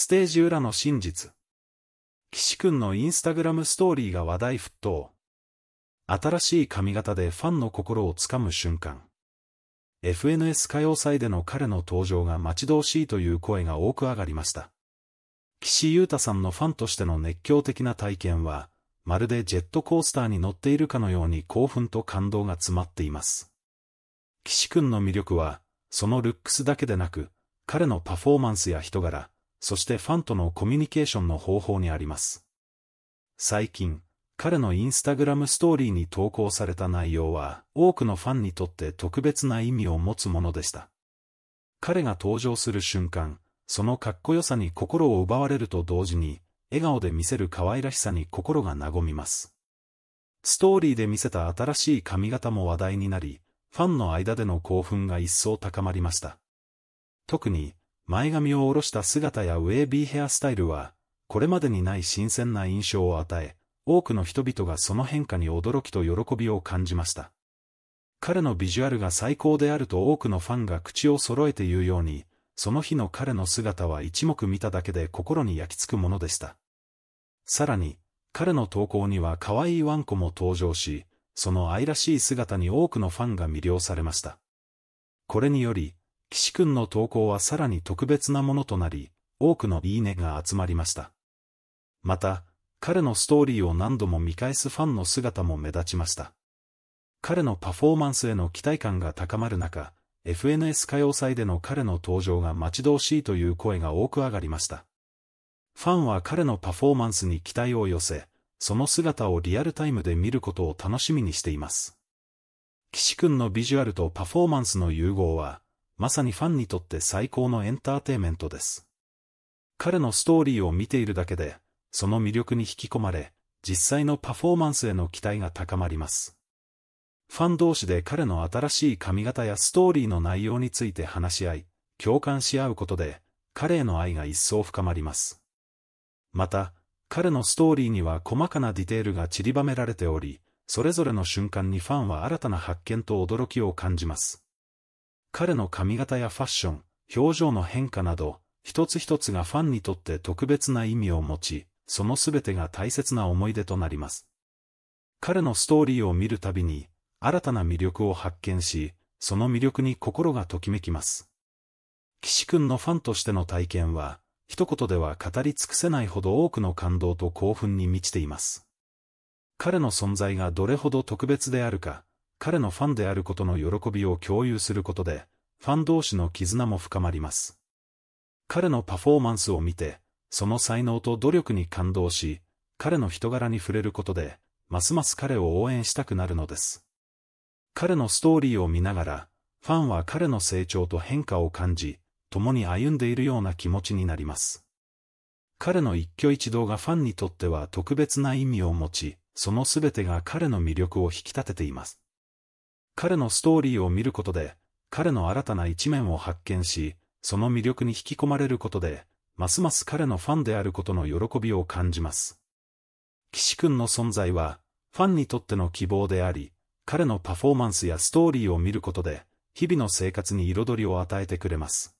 ステージ裏の真実。岸くんのインスタグラムストーリーが話題沸騰。新しい髪型でファンの心をつかむ瞬間。FNS 歌謡祭での彼の登場が待ち遠しいという声が多く上がりました。岸優太さんのファンとしての熱狂的な体験は、まるでジェットコースターに乗っているかのように興奮と感動が詰まっています。岸くんの魅力は、そのルックスだけでなく、彼のパフォーマンスや人柄、そしてファンとのコミュニケーションの方法にあります。最近、彼のインスタグラムストーリーに投稿された内容は、多くのファンにとって特別な意味を持つものでした。彼が登場する瞬間、そのかっこよさに心を奪われると同時に、笑顔で見せる可愛らしさに心が和みます。ストーリーで見せた新しい髪型も話題になり、ファンの間での興奮が一層高まりました。特に、前髪を下ろした姿やウェービーヘアスタイルは、これまでにない新鮮な印象を与え、多くの人々がその変化に驚きと喜びを感じました。彼のビジュアルが最高であると多くのファンが口を揃えて言うように、その日の彼の姿は一目見ただけで心に焼き付くものでした。さらに、彼の投稿には可愛いワンコも登場し、その愛らしい姿に多くのファンが魅了されました。これにより、岸くんの投稿はさらに特別なものとなり、多くのいいねが集まりました。また、彼のストーリーを何度も見返すファンの姿も目立ちました。彼のパフォーマンスへの期待感が高まる中、FNS 歌謡祭での彼の登場が待ち遠しいという声が多く上がりました。ファンは彼のパフォーマンスに期待を寄せ、その姿をリアルタイムで見ることを楽しみにしています。岸くんのビジュアルとパフォーマンスの融合は、まさにファンにとって最高のエンターテイメントです。彼のストーリーを見ているだけで、その魅力に引き込まれ、実際のパフォーマンスへの期待が高まります。ファン同士で彼の新しい髪型やストーリーの内容について話し合い、共感し合うことで、彼への愛が一層深まります。また、彼のストーリーには細かなディテールが散りばめられており、それぞれの瞬間にファンは新たな発見と驚きを感じます。彼の髪型やファッション、表情の変化など、一つ一つがファンにとって特別な意味を持ち、そのすべてが大切な思い出となります。彼のストーリーを見るたびに、新たな魅力を発見し、その魅力に心がときめきます。岸くんのファンとしての体験は、一言では語り尽くせないほど多くの感動と興奮に満ちています。彼の存在がどれほど特別であるか、彼のファンであることの喜びを共有することで、ファン同士の絆も深まります。彼のパフォーマンスを見て、その才能と努力に感動し、彼の人柄に触れることで、ますます彼を応援したくなるのです。彼のストーリーを見ながら、ファンは彼の成長と変化を感じ、共に歩んでいるような気持ちになります。彼の一挙一動がファンにとっては特別な意味を持ち、その全てが彼の魅力を引き立てています。彼のストーリーを見ることで、彼の新たな一面を発見し、その魅力に引き込まれることで、ますます彼のファンであることの喜びを感じます。岸くんの存在は、ファンにとっての希望であり、彼のパフォーマンスやストーリーを見ることで、日々の生活に彩りを与えてくれます。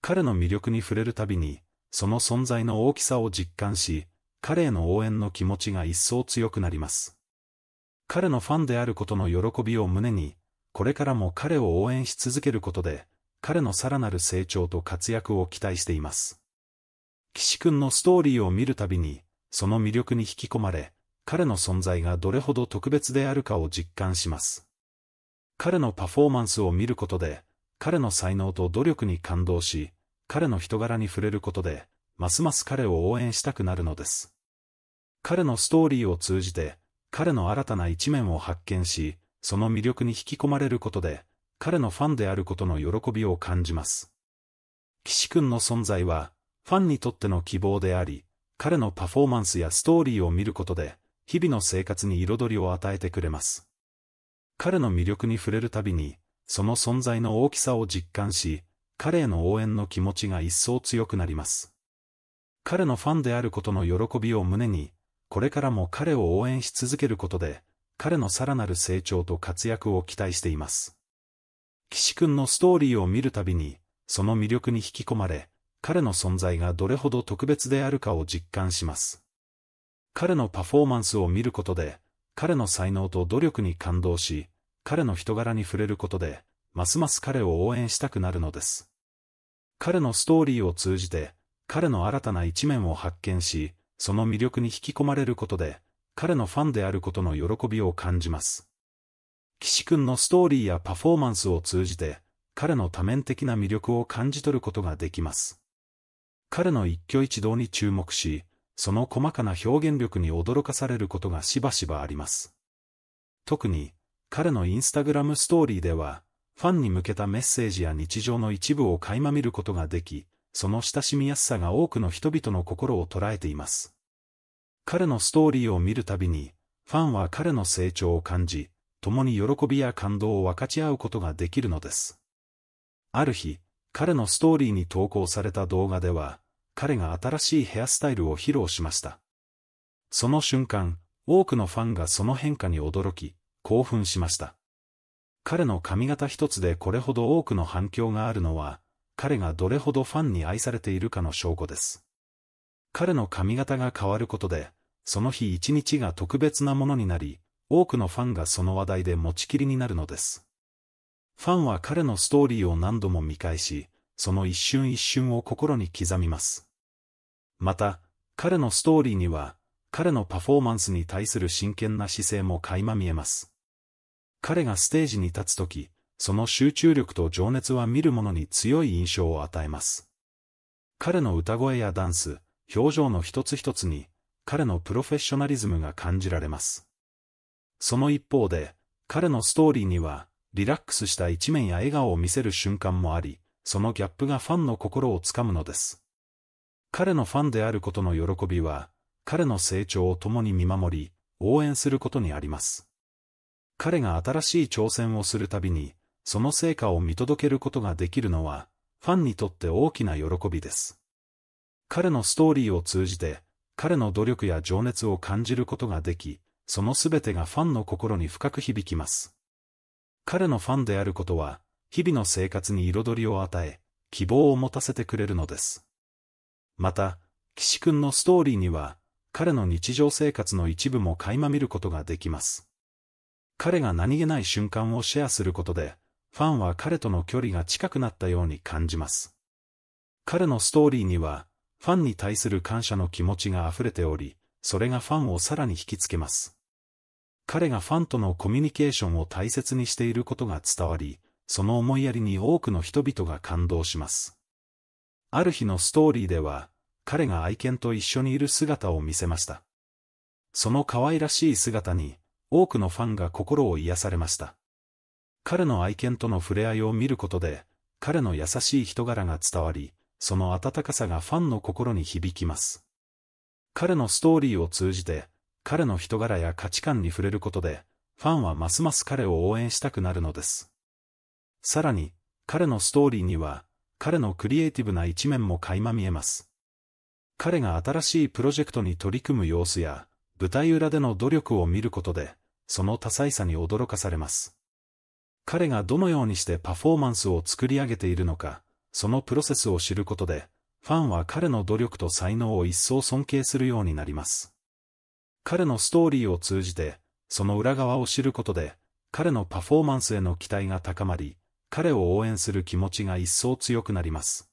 彼の魅力に触れるたびに、その存在の大きさを実感し、彼への応援の気持ちが一層強くなります。彼のファンであることの喜びを胸に、これからも彼を応援し続けることで、彼のさらなる成長と活躍を期待しています。岸くんのストーリーを見るたびに、その魅力に引き込まれ、彼の存在がどれほど特別であるかを実感します。彼のパフォーマンスを見ることで、彼の才能と努力に感動し、彼の人柄に触れることで、ますます彼を応援したくなるのです。彼のストーリーを通じて、彼の新たな一面を発見し、その魅力に引き込まれることで、彼のファンであることの喜びを感じます。岸くんの存在は、ファンにとっての希望であり、彼のパフォーマンスやストーリーを見ることで、日々の生活に彩りを与えてくれます。彼の魅力に触れるたびに、その存在の大きさを実感し、彼への応援の気持ちが一層強くなります。彼のファンであることの喜びを胸に、これからも彼を応援し続けることで、彼のさらなる成長と活躍を期待しています。岸くんのストーリーを見るたびに、その魅力に引き込まれ、彼の存在がどれほど特別であるかを実感します。彼のパフォーマンスを見ることで、彼の才能と努力に感動し、彼の人柄に触れることで、ますます彼を応援したくなるのです。彼のストーリーを通じて、彼の新たな一面を発見し、その魅力に引き込まれることで、彼のファンであることの喜びを感じます。岸くんのストーリーやパフォーマンスを通じて、彼の多面的な魅力を感じ取ることができます。彼の一挙一動に注目し、その細かな表現力に驚かされることがしばしばあります。特に、彼のインスタグラムストーリーでは、ファンに向けたメッセージや日常の一部を垣間見ることができ、その親しみやすさが多くの人々の心を捉えています。彼のストーリーを見るたびに、ファンは彼の成長を感じ、共に喜びや感動を分かち合うことができるのです。ある日、彼のストーリーに投稿された動画では、彼が新しいヘアスタイルを披露しました。その瞬間、多くのファンがその変化に驚き、興奮しました。彼の髪型一つでこれほど多くの反響があるのは、彼がどれほどファンに愛されているかの証拠です。彼の髪型が変わることで、その日一日が特別なものになり、多くのファンがその話題で持ちきりになるのです。ファンは彼のストーリーを何度も見返し、その一瞬一瞬を心に刻みます。また、彼のストーリーには、彼のパフォーマンスに対する真剣な姿勢も垣間見えます。彼がステージに立つとき、その集中力と情熱は見る者に強い印象を与えます。彼の歌声やダンス、表情の一つ一つに、彼のプロフェッショナリズムが感じられます。その一方で、彼のストーリーには、リラックスした一面や笑顔を見せる瞬間もあり、そのギャップがファンの心をつかむのです。彼のファンであることの喜びは、彼の成長を共に見守り、応援することにあります。彼が新しい挑戦をするたびに、その成果を見届けることができるのは、ファンにとって大きな喜びです。彼のストーリーを通じて、彼の努力や情熱を感じることができ、そのすべてがファンの心に深く響きます。彼のファンであることは、日々の生活に彩りを与え、希望を持たせてくれるのです。また、岸くんのストーリーには、彼の日常生活の一部も垣間見ることができます。彼が何気ない瞬間をシェアすることで、ファンは彼との距離が近くなったように感じます。彼のストーリーには、ファンに対する感謝の気持ちが溢れており、それがファンをさらに引きつけます。彼がファンとのコミュニケーションを大切にしていることが伝わり、その思いやりに多くの人々が感動します。ある日のストーリーでは、彼が愛犬と一緒にいる姿を見せました。その可愛らしい姿に、多くのファンが心を癒されました。彼の愛犬との触れ合いを見ることで、彼の優しい人柄が伝わり、その温かさがファンの心に響きます。彼のストーリーを通じて、彼の人柄や価値観に触れることで、ファンはますます彼を応援したくなるのです。さらに、彼のストーリーには、彼のクリエイティブな一面も垣間見えます。彼が新しいプロジェクトに取り組む様子や、舞台裏での努力を見ることで、その多彩さに驚かされます。彼がどのようにしてパフォーマンスを作り上げているのか、そのプロセスを知ることで、ファンは彼の努力と才能を一層尊敬するようになります。彼のストーリーを通じて、その裏側を知ることで、彼のパフォーマンスへの期待が高まり、彼を応援する気持ちが一層強くなります。